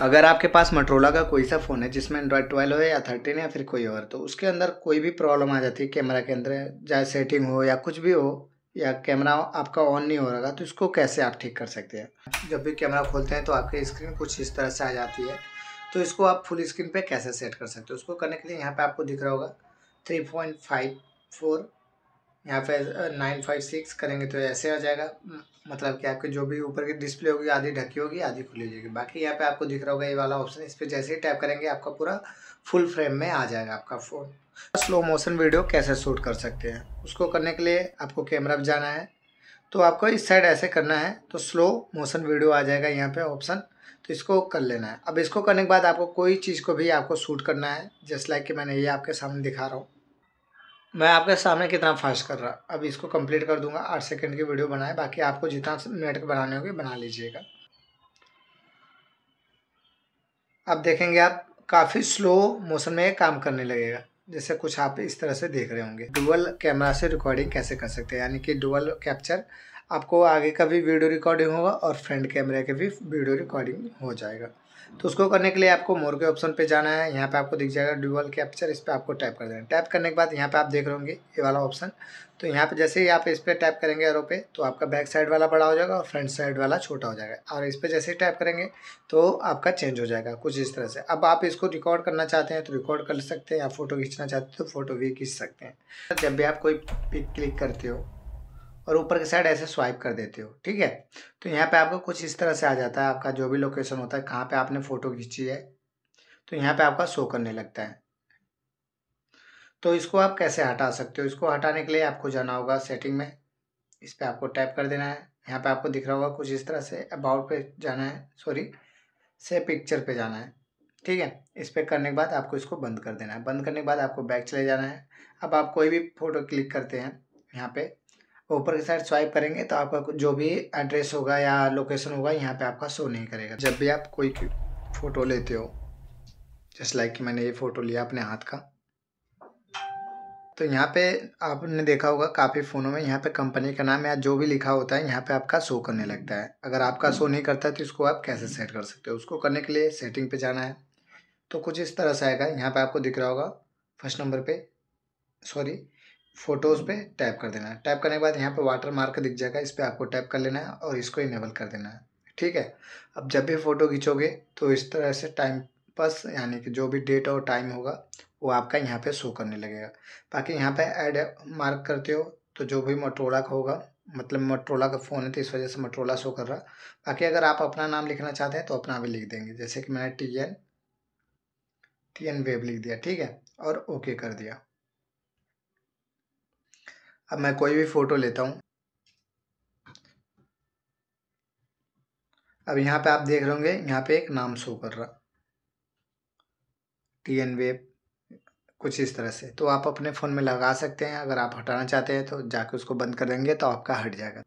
अगर आपके पास मटरोला का कोई सा फ़ोन है जिसमें एंड्रॉयड ट्वेल्व हो या थर्टीन या फिर कोई और तो उसके अंदर कोई भी प्रॉब्लम आ जाती है कैमरा के अंदर चाहे सेटिंग हो या कुछ भी हो या कैमरा आपका ऑन नहीं हो रहा तो इसको कैसे आप ठीक कर सकते हैं जब भी कैमरा खोलते हैं तो आपकी स्क्रीन कुछ इस तरह से आ जाती है तो इसको आप फुल स्क्रीन पे कैसे सेट कर सकते हो उसको करने के लिए यहाँ पे आपको दिख रहा होगा थ्री पॉइंट फाइव फोर यहाँ पे नाइन फाइव सिक्स करेंगे तो ऐसे आ जाएगा मतलब कि आपके जो भी ऊपर की डिस्प्ले होगी आधी ढकी होगी आधी खुली हो जाएगी बाकी यहाँ पे आपको दिख रहा होगा ये वाला ऑप्शन इस पर जैसे ही टैप करेंगे आपका पूरा फुल फ्रेम में आ जाएगा आपका फ़ोन स्लो मोशन वीडियो कैसे शूट कर सकते हैं उसको करने के लिए आपको कैमरा जाना है तो आपको इस साइड ऐसे करना है तो स्लो मोशन वीडियो आ जाएगा यहाँ पर ऑप्शन तो इसको कर लेना है अब इसको करने के बाद आपको कोई चीज़ को भी आपको शूट करना है जस्ट लाइक कि मैंने ये आपके सामने दिखा रहा हूँ मैं आपके सामने कितना फास्ट कर रहा अब इसको कंप्लीट कर दूंगा आठ सेकंड की वीडियो बनाए बाकी आपको जितना मिनट के बनाने होंगे बना लीजिएगा अब देखेंगे आप काफ़ी स्लो मोशन में काम करने लगेगा जैसे कुछ आप इस तरह से देख रहे होंगे डुअल कैमरा से रिकॉर्डिंग कैसे कर सकते हैं यानी कि डुअल कैप्चर आपको आगे का भी वीडियो रिकॉर्डिंग होगा और फ्रंट कैमरे के भी वीडियो रिकॉर्डिंग हो जाएगा तो उसको करने के लिए आपको मोर के ऑप्शन पे जाना है यहाँ पे आपको दिख जाएगा ड्यूबल कैप्चर इस पर आपको टाइप कर देना टाइप करने के बाद यहाँ पे आप देख रहे होंगे ये वाला ऑप्शन तो यहाँ पे जैसे ही आप इस पर टाइप करेंगे एरो पे तो आपका बैक साइड वाला बड़ा हो जाएगा और फ्रंट साइड वाला छोटा हो जाएगा और इस पर जैसे ही टाइप करेंगे तो आपका चेंज हो जाएगा कुछ इस तरह से अब आप इसको रिकॉर्ड करना चाहते हैं तो रिकॉर्ड कर सकते हैं या फोटो खींचना चाहते हो तो फोटो भी खींच सकते हैं जब भी आप कोई पिक क्लिक करते हो और ऊपर के साइड ऐसे स्वाइप कर देते हो ठीक है तो यहाँ पे आपको कुछ इस तरह से आ जाता है आपका जो भी लोकेशन होता है कहाँ पे आपने फ़ोटो खींची है तो यहाँ पे आपका शो करने लगता है तो इसको आप कैसे हटा सकते हो इसको हटाने के लिए आपको जाना होगा सेटिंग में इस पर आपको टैप कर देना है यहाँ पे आपको दिख रहा होगा कुछ इस तरह से अबाउट पे जाना है सॉरी से पिक्चर पे जाना है ठीक है इस पर करने के बाद आपको इसको बंद कर देना है बंद करने के बाद आपको बैक चले जाना है अब आप कोई भी फ़ोटो क्लिक करते हैं यहाँ पे ऊपर की साइड स्वाइप करेंगे तो आपका जो भी एड्रेस होगा या लोकेशन होगा यहाँ पे आपका शो नहीं करेगा जब भी आप कोई फ़ोटो लेते हो जस्ट लाइक कि मैंने ये फ़ोटो लिया अपने हाथ का तो यहाँ पे आपने देखा होगा काफ़ी फ़ोनों में यहाँ पे कंपनी का नाम या जो भी लिखा होता है यहाँ पे आपका शो करने लगता है अगर आपका शो नहीं करता है तो इसको आप कैसे सेट कर सकते हो उसको करने के लिए सेटिंग पे जाना है तो कुछ इस तरह से आएगा यहाँ पे आपको दिख रहा होगा फर्स्ट नंबर पे सॉरी फ़ोटोज़ पे टैप कर देना है टैप करने के बाद यहाँ पे वाटर मार्क दिख जाएगा इस पर आपको टैप कर लेना है और इसको इनेबल कर देना है ठीक है अब जब भी फ़ोटो खींचोगे तो इस तरह से टाइम पास यानी कि जो भी डेट और टाइम होगा वो आपका यहाँ पे शो करने लगेगा बाकी यहाँ पे ऐड मार्क करते हो तो जो भी मोटोला का होगा मतलब मोटरोला का फ़ोन है तो इस वजह से मोटरोला शो कर रहा बाकी अगर आप अपना नाम लिखना चाहते हैं तो अपना भी लिख देंगे जैसे कि मैंने T N T N web लिख दिया ठीक है और ओके कर दिया अब मैं कोई भी फ़ोटो लेता हूँ अब यहाँ पे आप देख रहे होंगे यहाँ पे एक नाम शो कर रहा टी एन वेब कुछ इस तरह से तो आप अपने फ़ोन में लगा सकते हैं अगर आप हटाना चाहते हैं तो जाके उसको बंद कर देंगे तो आपका हट जाएगा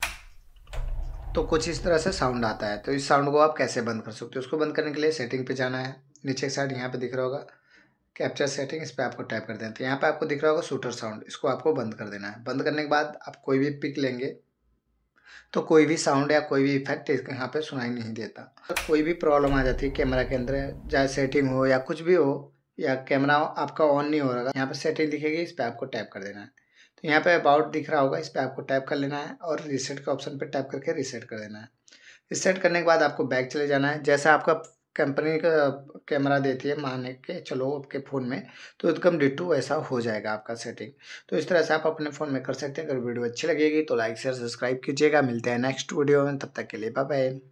तो कुछ इस तरह से साउंड आता है तो इस साउंड को आप कैसे बंद कर सकते हो उसको बंद करने के लिए सेटिंग पे जाना है नीचे के साइड यहाँ पे दिख रहा होगा कैप्चर सेटिंग इस पर आपको टाइप कर देना तो यहाँ पर आपको दिख रहा होगा शूटर साउंड इसको आपको बंद कर देना है बंद करने के बाद आप कोई भी पिक लेंगे तो कोई भी साउंड या कोई भी इफेक्ट इसके यहाँ पे सुनाई नहीं देता तो कोई भी प्रॉब्लम आ जाती है कैमरा के अंदर चाहे सेटिंग हो या कुछ भी हो या कैमरा आपका ऑन नहीं हो रहा है यहाँ पर सेटिंग दिखेगी इस पर आपको टाइप कर देना है तो यहाँ पे अबाउट दिख रहा होगा इस पर आपको टाइप कर लेना है और रिसेट के ऑप्शन पर टाइप करके रिसेट कर देना है रिसेट करने के बाद आपको बैक चले जाना है जैसा आपका कंपनी का कैमरा देती है माने के चलो आपके फ़ोन में तो एकदम टू ऐसा हो जाएगा आपका सेटिंग तो इस तरह से आप अपने फ़ोन में कर सकते हैं अगर वीडियो अच्छी लगेगी तो लाइक शेयर सब्सक्राइब कीजिएगा मिलते हैं नेक्स्ट वीडियो में तब तक के लिए बाय बाय